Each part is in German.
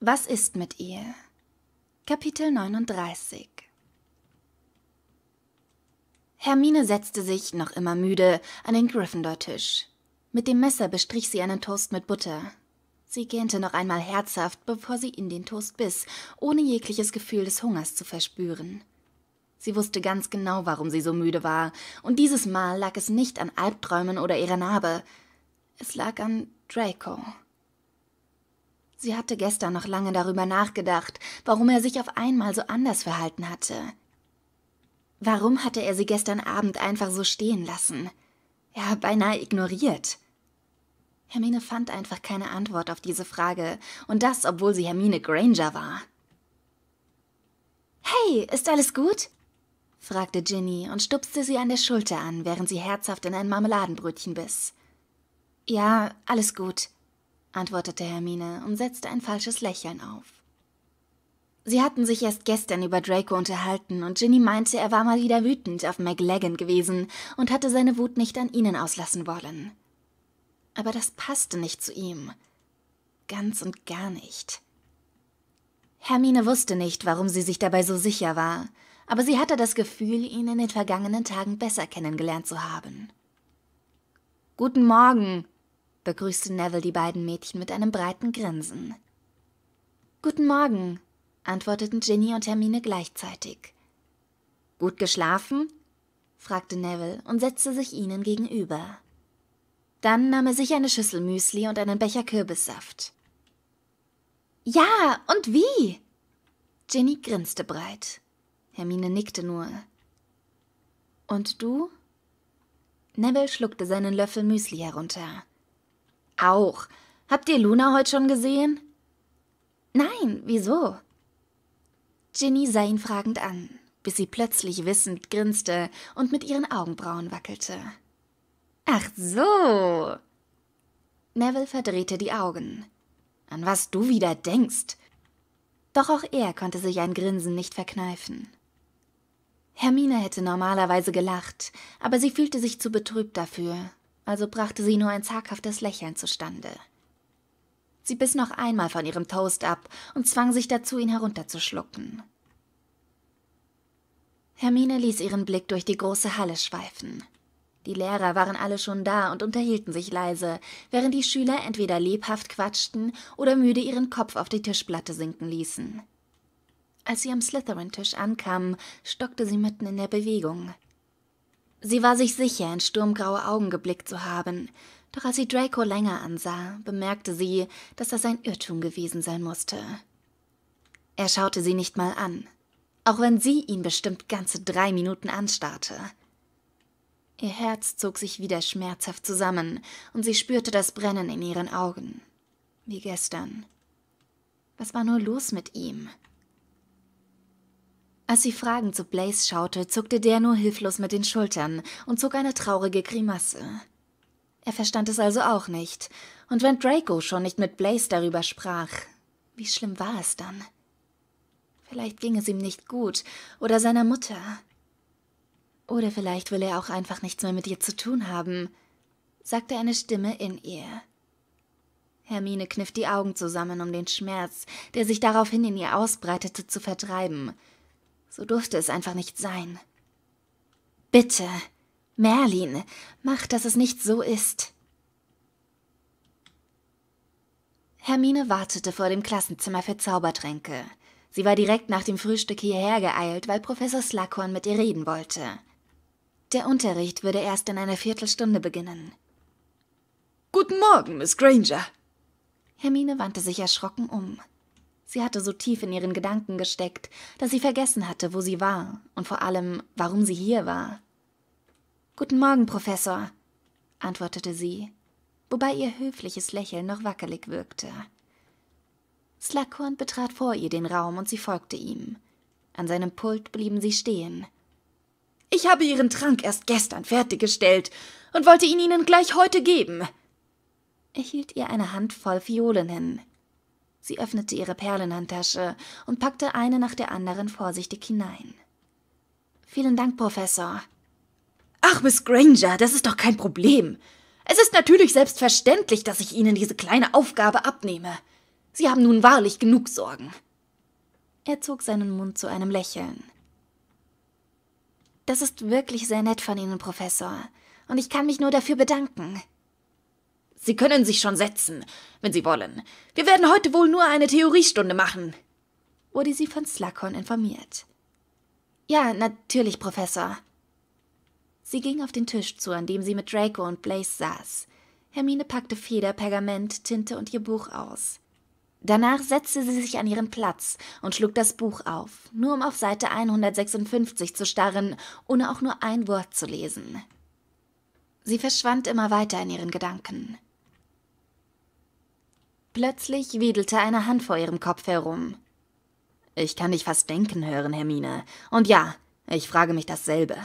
Was ist mit ihr? Kapitel 39 Hermine setzte sich, noch immer müde, an den Gryffindor-Tisch. Mit dem Messer bestrich sie einen Toast mit Butter. Sie gähnte noch einmal herzhaft, bevor sie in den Toast biss, ohne jegliches Gefühl des Hungers zu verspüren. Sie wusste ganz genau, warum sie so müde war, und dieses Mal lag es nicht an Albträumen oder ihrer Narbe. Es lag an Draco. Sie hatte gestern noch lange darüber nachgedacht, warum er sich auf einmal so anders verhalten hatte. Warum hatte er sie gestern Abend einfach so stehen lassen? Ja, beinahe ignoriert. Hermine fand einfach keine Antwort auf diese Frage, und das, obwohl sie Hermine Granger war. Hey, ist alles gut? fragte Ginny und stupste sie an der Schulter an, während sie herzhaft in ein Marmeladenbrötchen biss. Ja, alles gut, antwortete Hermine und setzte ein falsches Lächeln auf. Sie hatten sich erst gestern über Draco unterhalten und Ginny meinte, er war mal wieder wütend auf McLaggen gewesen und hatte seine Wut nicht an ihnen auslassen wollen. Aber das passte nicht zu ihm. Ganz und gar nicht. Hermine wusste nicht, warum sie sich dabei so sicher war, aber sie hatte das Gefühl, ihn in den vergangenen Tagen besser kennengelernt zu haben. Guten Morgen, begrüßte Neville die beiden Mädchen mit einem breiten Grinsen. Guten Morgen, antworteten Ginny und Hermine gleichzeitig. Gut geschlafen? fragte Neville und setzte sich ihnen gegenüber. Dann nahm er sich eine Schüssel Müsli und einen Becher Kürbissaft. Ja, und wie? Ginny grinste breit. Hermine nickte nur. Und du? Neville schluckte seinen Löffel Müsli herunter. Auch. Habt ihr Luna heute schon gesehen? Nein, wieso? Ginny sah ihn fragend an, bis sie plötzlich wissend grinste und mit ihren Augenbrauen wackelte. Ach so. Neville verdrehte die Augen. An was du wieder denkst. Doch auch er konnte sich ein Grinsen nicht verkneifen. Hermine hätte normalerweise gelacht, aber sie fühlte sich zu betrübt dafür, also brachte sie nur ein zaghaftes Lächeln zustande. Sie biss noch einmal von ihrem Toast ab und zwang sich dazu, ihn herunterzuschlucken. Hermine ließ ihren Blick durch die große Halle schweifen. Die Lehrer waren alle schon da und unterhielten sich leise, während die Schüler entweder lebhaft quatschten oder müde ihren Kopf auf die Tischplatte sinken ließen. Als sie am Slytherin-Tisch ankamen, stockte sie mitten in der Bewegung. Sie war sich sicher, in sturmgraue Augen geblickt zu haben, doch als sie Draco länger ansah, bemerkte sie, dass das ein Irrtum gewesen sein musste. Er schaute sie nicht mal an, auch wenn sie ihn bestimmt ganze drei Minuten anstarrte. Ihr Herz zog sich wieder schmerzhaft zusammen und sie spürte das Brennen in ihren Augen. Wie gestern. Was war nur los mit ihm? Als sie fragend zu Blaze schaute, zuckte der nur hilflos mit den Schultern und zog eine traurige Grimasse. Er verstand es also auch nicht. Und wenn Draco schon nicht mit Blaze darüber sprach, wie schlimm war es dann? Vielleicht ging es ihm nicht gut oder seiner Mutter. Oder vielleicht will er auch einfach nichts mehr mit ihr zu tun haben, sagte eine Stimme in ihr. Hermine kniff die Augen zusammen, um den Schmerz, der sich daraufhin in ihr ausbreitete, zu vertreiben. So durfte es einfach nicht sein. Bitte, Merlin, mach, dass es nicht so ist. Hermine wartete vor dem Klassenzimmer für Zaubertränke. Sie war direkt nach dem Frühstück hierher geeilt, weil Professor Slackhorn mit ihr reden wollte. Der Unterricht würde erst in einer Viertelstunde beginnen. Guten Morgen, Miss Granger. Hermine wandte sich erschrocken um. Sie hatte so tief in ihren Gedanken gesteckt, dass sie vergessen hatte, wo sie war und vor allem, warum sie hier war. Guten Morgen, Professor, antwortete sie, wobei ihr höfliches Lächeln noch wackelig wirkte. Slackhorn betrat vor ihr den Raum und sie folgte ihm. An seinem Pult blieben sie stehen. Ich habe Ihren Trank erst gestern fertiggestellt und wollte ihn Ihnen gleich heute geben. Er hielt ihr eine Handvoll Violen hin. Sie öffnete ihre Perlenhandtasche und packte eine nach der anderen vorsichtig hinein. Vielen Dank, Professor. Ach, Miss Granger, das ist doch kein Problem. Es ist natürlich selbstverständlich, dass ich Ihnen diese kleine Aufgabe abnehme. Sie haben nun wahrlich genug Sorgen. Er zog seinen Mund zu einem Lächeln. Das ist wirklich sehr nett von Ihnen, Professor, und ich kann mich nur dafür bedanken. Sie können sich schon setzen, wenn Sie wollen. Wir werden heute wohl nur eine Theoriestunde machen, wurde sie von Slughorn informiert. Ja, natürlich, Professor. Sie ging auf den Tisch zu, an dem sie mit Draco und Blaze saß. Hermine packte Feder, Pergament, Tinte und ihr Buch aus. Danach setzte sie sich an ihren Platz und schlug das Buch auf, nur um auf Seite 156 zu starren, ohne auch nur ein Wort zu lesen. Sie verschwand immer weiter in ihren Gedanken. Plötzlich wedelte eine Hand vor ihrem Kopf herum. Ich kann dich fast denken hören, Hermine. Und ja, ich frage mich dasselbe.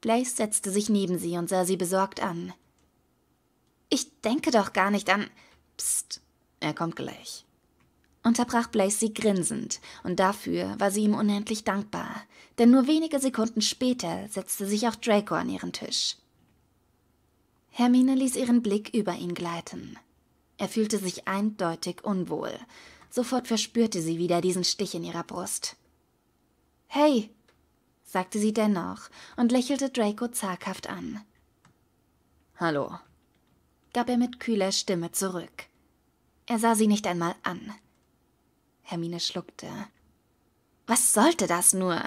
Blaise setzte sich neben sie und sah sie besorgt an. Ich denke doch gar nicht an. Psst, er kommt gleich. Unterbrach Blaise sie grinsend, und dafür war sie ihm unendlich dankbar, denn nur wenige Sekunden später setzte sich auch Draco an ihren Tisch. Hermine ließ ihren Blick über ihn gleiten. Er fühlte sich eindeutig unwohl. Sofort verspürte sie wieder diesen Stich in ihrer Brust. Hey, sagte sie dennoch und lächelte Draco zaghaft an. Hallo, gab er mit kühler Stimme zurück. Er sah sie nicht einmal an. Hermine schluckte. Was sollte das nur?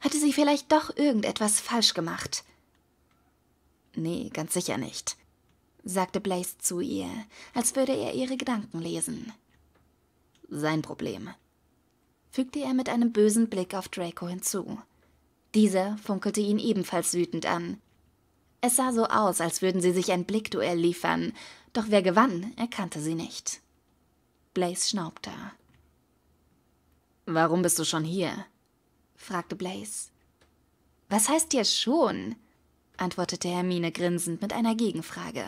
Hatte sie vielleicht doch irgendetwas falsch gemacht? Nee, ganz sicher nicht sagte Blaze zu ihr, als würde er ihre Gedanken lesen. Sein Problem, fügte er mit einem bösen Blick auf Draco hinzu. Dieser funkelte ihn ebenfalls wütend an. Es sah so aus, als würden sie sich ein Blickduell liefern, doch wer gewann, erkannte sie nicht. Blaze schnaubte. Warum bist du schon hier? fragte Blaze. Was heißt hier schon? antwortete Hermine grinsend mit einer Gegenfrage.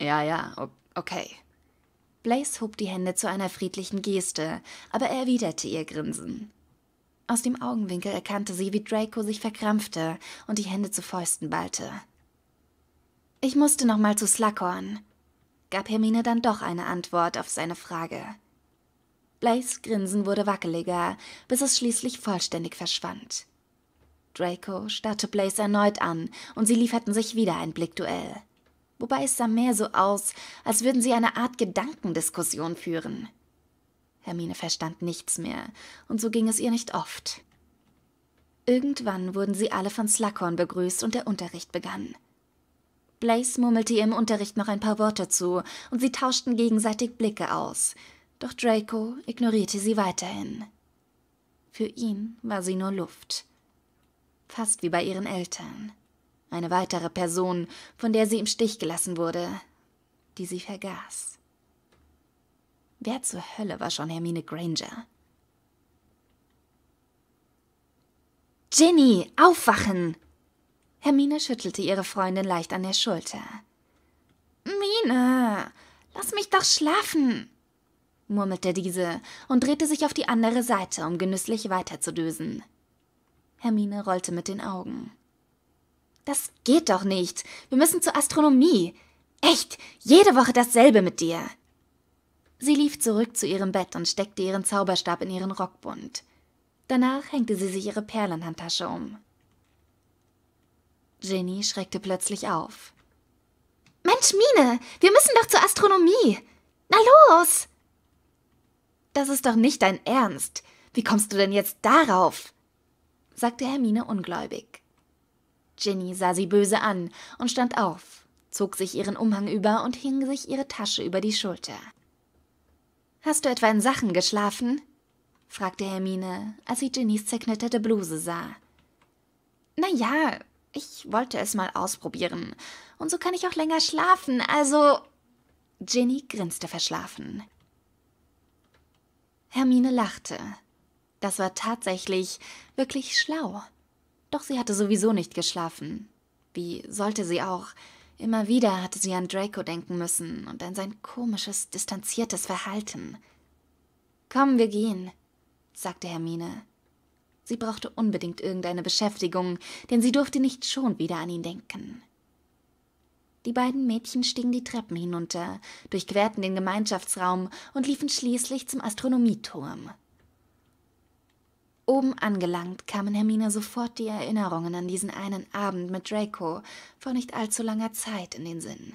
Ja, ja, okay. Blaze hob die Hände zu einer friedlichen Geste, aber er erwiderte ihr Grinsen. Aus dem Augenwinkel erkannte sie, wie Draco sich verkrampfte und die Hände zu Fäusten ballte. Ich musste noch mal zu Slughorn, gab Hermine dann doch eine Antwort auf seine Frage. Blaze Grinsen wurde wackeliger, bis es schließlich vollständig verschwand. Draco starrte Blaze erneut an und sie lieferten sich wieder ein Blickduell. Wobei es sah mehr so aus, als würden sie eine Art Gedankendiskussion führen. Hermine verstand nichts mehr, und so ging es ihr nicht oft. Irgendwann wurden sie alle von Slughorn begrüßt und der Unterricht begann. Blaze murmelte ihr im Unterricht noch ein paar Worte zu, und sie tauschten gegenseitig Blicke aus, doch Draco ignorierte sie weiterhin. Für ihn war sie nur Luft. Fast wie bei ihren Eltern. Eine weitere Person, von der sie im Stich gelassen wurde, die sie vergaß. Wer zur Hölle war schon Hermine Granger? Ginny, aufwachen! Hermine schüttelte ihre Freundin leicht an der Schulter. Mine, lass mich doch schlafen! murmelte diese und drehte sich auf die andere Seite, um genüsslich weiterzudösen. Hermine rollte mit den Augen. Das geht doch nicht. Wir müssen zur Astronomie. Echt, jede Woche dasselbe mit dir. Sie lief zurück zu ihrem Bett und steckte ihren Zauberstab in ihren Rockbund. Danach hängte sie sich ihre Perlenhandtasche um. Jenny schreckte plötzlich auf. Mensch, Mine, wir müssen doch zur Astronomie. Na los! Das ist doch nicht dein Ernst. Wie kommst du denn jetzt darauf? sagte Hermine ungläubig. Ginny sah sie böse an und stand auf, zog sich ihren Umhang über und hing sich ihre Tasche über die Schulter. Hast du etwa in Sachen geschlafen? fragte Hermine, als sie Ginnys zerknitterte Bluse sah. Na ja, ich wollte es mal ausprobieren. Und so kann ich auch länger schlafen, also. Ginny grinste verschlafen. Hermine lachte. Das war tatsächlich wirklich schlau. Doch sie hatte sowieso nicht geschlafen. Wie sollte sie auch? Immer wieder hatte sie an Draco denken müssen und an sein komisches, distanziertes Verhalten. Komm, wir gehen, sagte Hermine. Sie brauchte unbedingt irgendeine Beschäftigung, denn sie durfte nicht schon wieder an ihn denken. Die beiden Mädchen stiegen die Treppen hinunter, durchquerten den Gemeinschaftsraum und liefen schließlich zum Astronomieturm. Oben angelangt kamen Hermine sofort die Erinnerungen an diesen einen Abend mit Draco vor nicht allzu langer Zeit in den Sinn.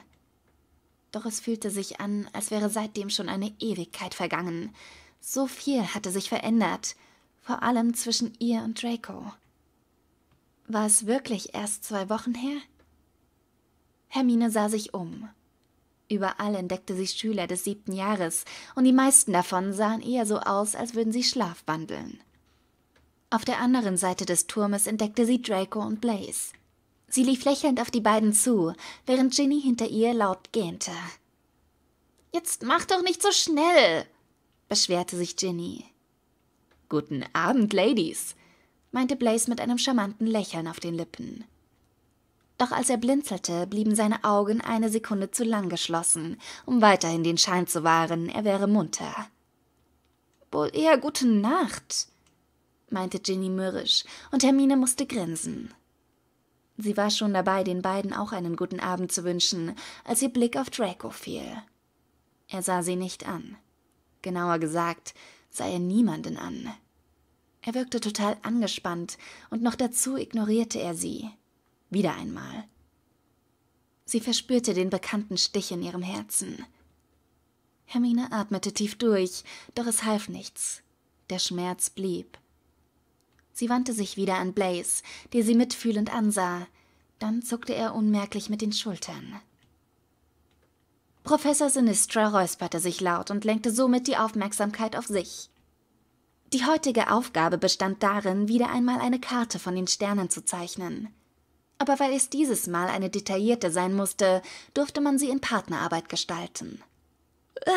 Doch es fühlte sich an, als wäre seitdem schon eine Ewigkeit vergangen. So viel hatte sich verändert, vor allem zwischen ihr und Draco. War es wirklich erst zwei Wochen her? Hermine sah sich um. Überall entdeckte sie Schüler des siebten Jahres, und die meisten davon sahen eher so aus, als würden sie schlafwandeln. Auf der anderen Seite des Turmes entdeckte sie Draco und Blaze. Sie lief lächelnd auf die beiden zu, während Ginny hinter ihr laut gähnte. Jetzt mach doch nicht so schnell, beschwerte sich Ginny. Guten Abend, Ladies, meinte Blaze mit einem charmanten Lächeln auf den Lippen. Doch als er blinzelte, blieben seine Augen eine Sekunde zu lang geschlossen, um weiterhin den Schein zu wahren, er wäre munter. Wohl eher gute Nacht, meinte Ginny mürrisch, und Hermine musste grinsen. Sie war schon dabei, den beiden auch einen guten Abend zu wünschen, als ihr Blick auf Draco fiel. Er sah sie nicht an. Genauer gesagt, sah er niemanden an. Er wirkte total angespannt und noch dazu ignorierte er sie. Wieder einmal. Sie verspürte den bekannten Stich in ihrem Herzen. Hermine atmete tief durch, doch es half nichts. Der Schmerz blieb. Sie wandte sich wieder an Blaze, der sie mitfühlend ansah. Dann zuckte er unmerklich mit den Schultern. Professor Sinistra räusperte sich laut und lenkte somit die Aufmerksamkeit auf sich. Die heutige Aufgabe bestand darin, wieder einmal eine Karte von den Sternen zu zeichnen. Aber weil es dieses Mal eine detaillierte sein musste, durfte man sie in Partnerarbeit gestalten. Äh,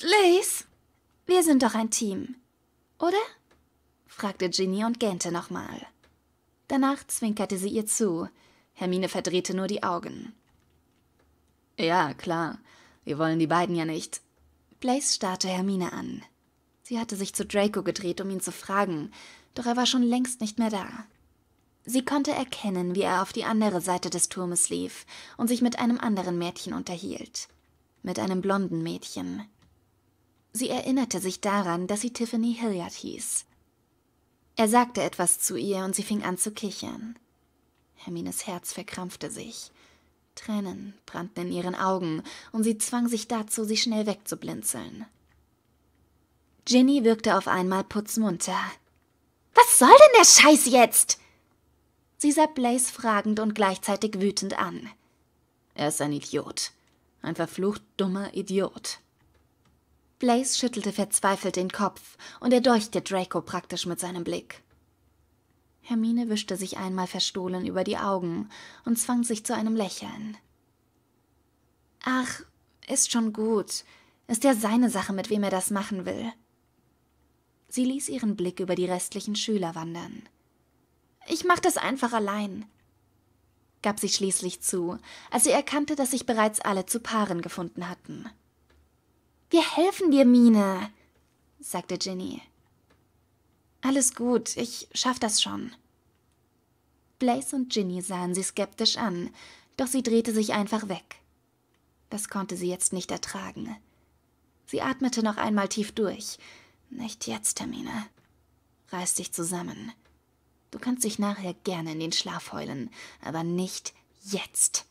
Blaze? Wir sind doch ein Team, oder? fragte Ginny und gähnte nochmal. Danach zwinkerte sie ihr zu. Hermine verdrehte nur die Augen. Ja, klar. Wir wollen die beiden ja nicht. Blaze starrte Hermine an. Sie hatte sich zu Draco gedreht, um ihn zu fragen, doch er war schon längst nicht mehr da. Sie konnte erkennen, wie er auf die andere Seite des Turmes lief und sich mit einem anderen Mädchen unterhielt. Mit einem blonden Mädchen. Sie erinnerte sich daran, dass sie Tiffany Hilliard hieß. Er sagte etwas zu ihr und sie fing an zu kichern. Hermines Herz verkrampfte sich. Tränen brannten in ihren Augen und sie zwang sich dazu, sie schnell wegzublinzeln. Ginny wirkte auf einmal putzmunter. Was soll denn der Scheiß jetzt? Sie sah Blaze fragend und gleichzeitig wütend an. Er ist ein Idiot. Ein verflucht dummer Idiot. Blaze schüttelte verzweifelt den Kopf und er Draco praktisch mit seinem Blick. Hermine wischte sich einmal verstohlen über die Augen und zwang sich zu einem Lächeln. Ach, ist schon gut. Ist ja seine Sache, mit wem er das machen will. Sie ließ ihren Blick über die restlichen Schüler wandern. Ich mach das einfach allein, gab sie schließlich zu, als sie erkannte, dass sich bereits alle zu Paaren gefunden hatten. Wir helfen dir, Mine, sagte Ginny. Alles gut, ich schaff das schon. Blaze und Ginny sahen sie skeptisch an, doch sie drehte sich einfach weg. Das konnte sie jetzt nicht ertragen. Sie atmete noch einmal tief durch. Nicht jetzt, Hermine. Reiß dich zusammen. Du kannst dich nachher gerne in den Schlaf heulen, aber nicht jetzt.